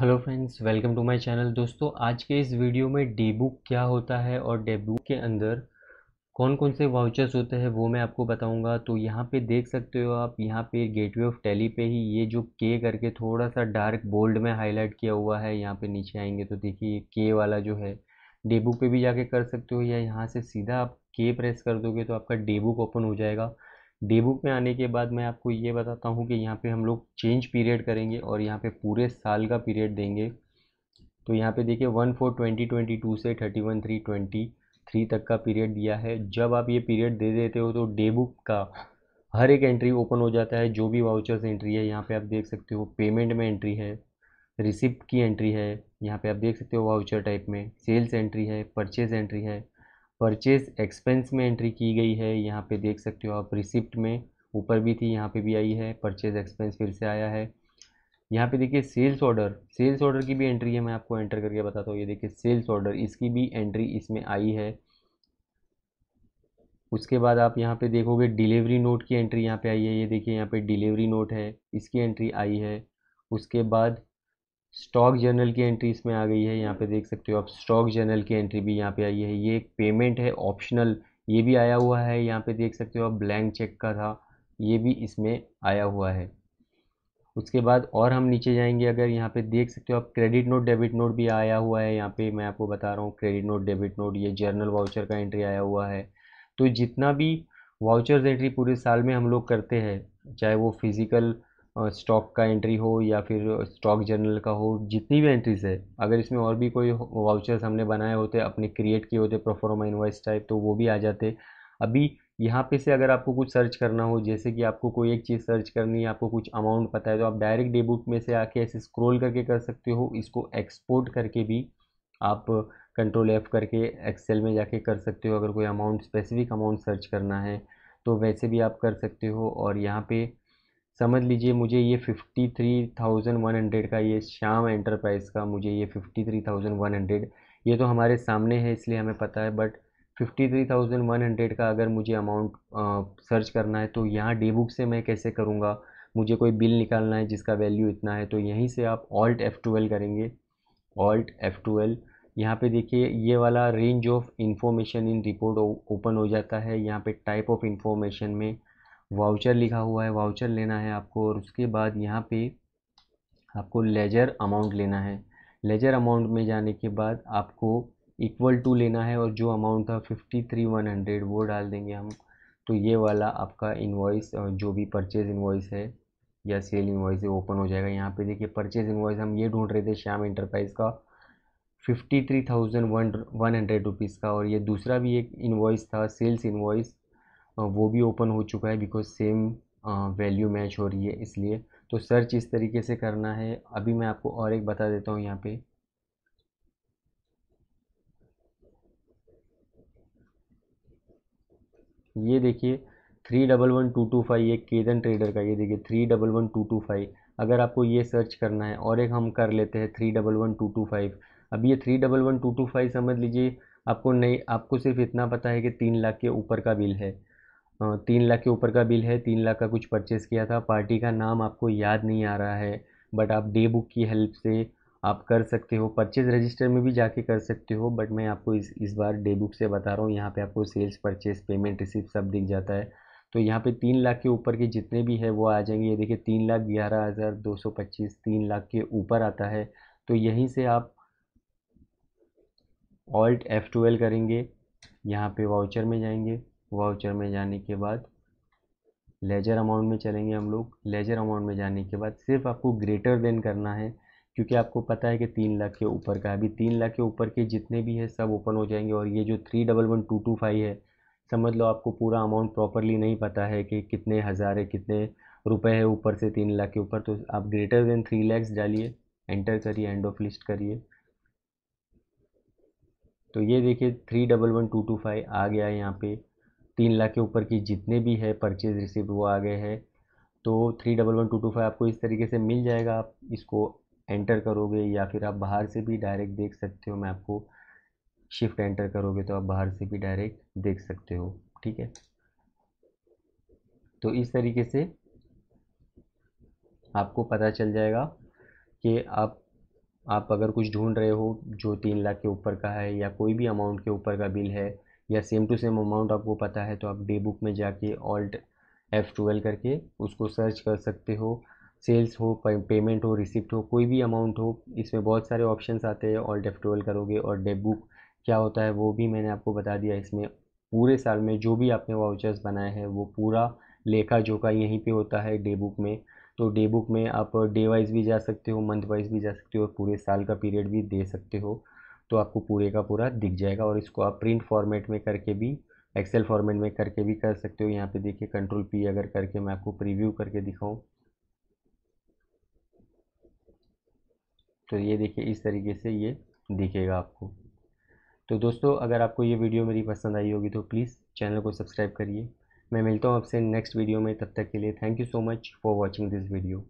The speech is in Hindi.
hello friends welcome to my channel दोस्तों आज के इस वीडियो में डेबुक क्या होता है और डेबुक के अंदर कौन कौन से वाउचर्स होते हैं वो मैं आपको बताऊंगा तो यहाँ पे देख सकते हो आप यहाँ पे गेटवे ऑफ टैली पे ही ये जो के करके थोड़ा सा डार्क बोल्ड में हाईलाइट किया हुआ है यहाँ पे नीचे आएंगे तो देखिए के वाला जो है डेबुक पे भी जाके कर सकते हो या यहाँ से सीधा आप के प्रेस कर दोगे तो आपका डेबुक ओपन हो जाएगा डे बुक में आने के बाद मैं आपको ये बताता हूँ कि यहाँ पे हम लोग चेंज पीरियड करेंगे और यहाँ पे पूरे साल का पीरियड देंगे तो यहाँ पे देखिए one four twenty twenty two से thirty one three twenty three तक का पीरियड दिया है जब आप ये पीरियड दे देते हो तो डे बुक का हर एक एंट्री ओपन हो जाता है जो भी वाउचर्स एंट्री है यहाँ पर आप देख सकते हो पेमेंट में एंट्री है रिसिप्ट की एंट्री है यहाँ पर आप देख सकते हो वाउचर टाइप में सेल्स एंट्री है परचेज एंट्री है परचेज एक्सपेंस में एंट्री की गई है यहाँ पे देख सकते हो आप रिसिप्ट में ऊपर भी थी यहाँ पे भी आई है परचेज एक्सपेंस फिर से आया है यहाँ पे देखिए सेल्स ऑर्डर सेल्स ऑर्डर की भी एंट्री है मैं आपको एंटर करके बताता हूँ ये देखिए सेल्स ऑर्डर इसकी भी एंट्री इसमें आई है उसके बाद आप यहाँ पे देखोगे डिलीवरी नोट की एंट्री यहाँ पे आई है ये देखिए यहाँ पे डिलीवरी नोट है इसकी एंट्री आई है उसके बाद स्टॉक जर्नल की एंट्री इसमें आ गई है यहाँ पे देख सकते हो आप स्टॉक जर्नल की एंट्री भी यहाँ पे आई है ये एक पेमेंट है ऑप्शनल ये भी आया हुआ है यहाँ पे देख सकते हो आप ब्लैंक चेक का था ये भी इसमें आया हुआ है उसके बाद और हम नीचे जाएंगे अगर यहाँ पे देख सकते हो आप क्रेडिट नोट डेबिट नोट भी आया हुआ है यहाँ पे मैं आपको बता रहा हूँ क्रेडिट नोट डेबिट नोट ये जर्नल वाउचर का एंट्री आया हुआ है तो जितना भी वाउचर्स एंट्री पूरे साल में हम लोग करते हैं चाहे वो फिज़िकल स्टॉक का एंट्री हो या फिर स्टॉक जर्नल का हो जितनी भी एंट्रीज है अगर इसमें और भी कोई वाउचर्स हमने बनाए होते अपने क्रिएट किए होते प्रोफॉर्मा इन्वाइस टाइप तो वो भी आ जाते अभी यहाँ पे से अगर आपको कुछ सर्च करना हो जैसे कि आपको कोई एक चीज़ सर्च करनी है आपको कुछ अमाउंट पता है तो आप डायरेक्ट डेबुक में से आके ऐसे स्क्रोल करके कर सकते हो इसको एक्सपोर्ट करके भी आप कंट्रोल एफ करके एक्सेल में जाके कर सकते हो अगर कोई अमाउंट स्पेसिफिक अमाउंट सर्च करना है तो वैसे भी आप कर सकते हो और यहाँ पे समझ लीजिए मुझे ये fifty three thousand one hundred का ये श्याम एंटरप्राइज़ का मुझे ये fifty three thousand one hundred ये तो हमारे सामने है इसलिए हमें पता है but fifty three thousand one hundred का अगर मुझे अमाउंट सर्च करना है तो यहाँ डे बुक से मैं कैसे करूँगा मुझे कोई बिल निकालना है जिसका वैल्यू इतना है तो यहीं से आप ऑल्ट एफ़ टूवेल्व करेंगे ऑल्ट एफ़ ट्वेल्व यहाँ पे देखिए ये वाला range of information in report open हो जाता है यहाँ पे टाइप ऑफ इन्फॉर्मेशन में वाउचर लिखा हुआ है वाउचर लेना है आपको और उसके बाद यहाँ पे आपको लेजर अमाउंट लेना है लेजर अमाउंट में जाने के बाद आपको इक्वल टू लेना है और जो अमाउंट था फिफ्टी थ्री वन हंड्रेड वो डाल देंगे हम तो ये वाला आपका इन्वॉइस जो भी परचेज़ इन्वाइस है या सेल इन्वाइस है ओपन हो जाएगा यहाँ पे देखिए परचेज़ इन्वाइस हम ये ढूंढ रहे थे श्याम इंटरप्राइज का fifty three thousand one one hundred rupees का और ये दूसरा भी एक इन्वाइस था सेल्स इन्वाइस वो भी ओपन हो चुका है बिकॉज सेम वैल्यू मैच हो रही है इसलिए तो सर्च इस तरीके से करना है अभी मैं आपको और एक बता देता हूँ यहाँ पे ये देखिए three double one two two five ये केदन ट्रेडर का ये देखिए three double one two two five अगर आपको ये सर्च करना है और एक हम कर लेते हैं three double one two two five अब ये three double one two two five समझ लीजिए आपको नहीं आपको सिर्फ इतना पता है कि तीन लाख के ऊपर का बिल है तीन लाख के ऊपर का बिल है तीन लाख का कुछ परचेस किया था पार्टी का नाम आपको याद नहीं आ रहा है बट आप डे बुक की हेल्प से आप कर सकते हो परचेज रजिस्टर में भी जाके कर सकते हो बट मैं आपको इस इस बार डे बुक से बता रहा हूँ यहाँ पे आपको सेल्स परचेज पेमेंट रिसिप्ट सब दिख जाता है तो यहाँ पे तीन लाख के ऊपर के जितने भी है वो आ जाएंगे ये देखिए तीन लाख ग्यारह हज़ार दो सौ पच्चीस तीन लाख के ऊपर आता है तो यहीं से आप ऑल्ट एफ़ टूएल करेंगे यहाँ पर वाउचर में जाएंगे वाउचर में जाने के बाद लेजर अमाउंट में चलेंगे हम लोग लेजर अमाउंट में जाने के बाद सिर्फ आपको ग्रेटर देन करना है क्योंकि आपको पता है कि तीन लाख के ऊपर का अभी तीन लाख के ऊपर के जितने भी है सब ओपन हो जाएंगे और ये जो three double one two two five है समझ लो आपको पूरा अमाउंट प्रॉपरली नहीं पता है कि कितने हज़ार है कितने रुपए है ऊपर से तीन लाख के ऊपर तो आप ग्रेटर देन थ्री लैक्स डालिए एंटर करिए एंड ऑफ लिस्ट करिए तो ये देखिए three double one two two five आ गया है यहाँ पर तीन लाख के ऊपर की जितने भी है परचेज रिसिप्ट वो आ गए हैं तो three double one two two five आपको इस तरीके से मिल जाएगा आप इसको एंटर करोगे या फिर आप बाहर से भी डायरेक्ट देख सकते हो मैं आपको शिफ्ट एंटर करोगे तो आप बाहर से भी डायरेक्ट देख सकते हो ठीक है तो इस तरीके से आपको पता चल जाएगा कि आप आप अगर कुछ ढूंढ रहे हो जो तीन लाख के ऊपर का है या कोई भी अमाउंट के ऊपर का बिल है या सेम टू सेम अमाउंट आपको पता है तो आप डे बुक में जाके ऑल्ट एफ ट्वेल्व करके उसको सर्च कर सकते हो सेल्स हो पेमेंट हो रिसिप्ट हो कोई भी अमाउंट हो इसमें बहुत सारे ऑप्शंस आते हैं ऑल्ट एफ ट्वेल्व करोगे और डे बुक क्या होता है वो भी मैंने आपको बता दिया इसमें पूरे साल में जो भी आपने वाउचर्स बनाए हैं वो पूरा लेखा जोखा यहीं पर होता है डे बुक में तो डे बुक में आप डे वाइज भी जा सकते हो मंथ वाइज भी जा सकते हो और पूरे साल का पीरियड भी दे सकते हो तो आपको पूरे का पूरा दिख जाएगा और इसको आप प्रिंट फॉर्मेट में करके भी एक्सेल फॉर्मेट में करके भी कर सकते हो यहाँ पे देखिए कंट्रोल पी अगर करके मैं आपको प्रीव्यू करके दिखाऊँ तो ये देखिए इस तरीके से ये दिखेगा आपको तो दोस्तों अगर आपको ये वीडियो मेरी पसंद आई होगी तो प्लीज़ चैनल को सब्सक्राइब करिए मैं मिलता हूँ आपसे नेक्स्ट वीडियो में तब तक के लिए thank you so much for watching this video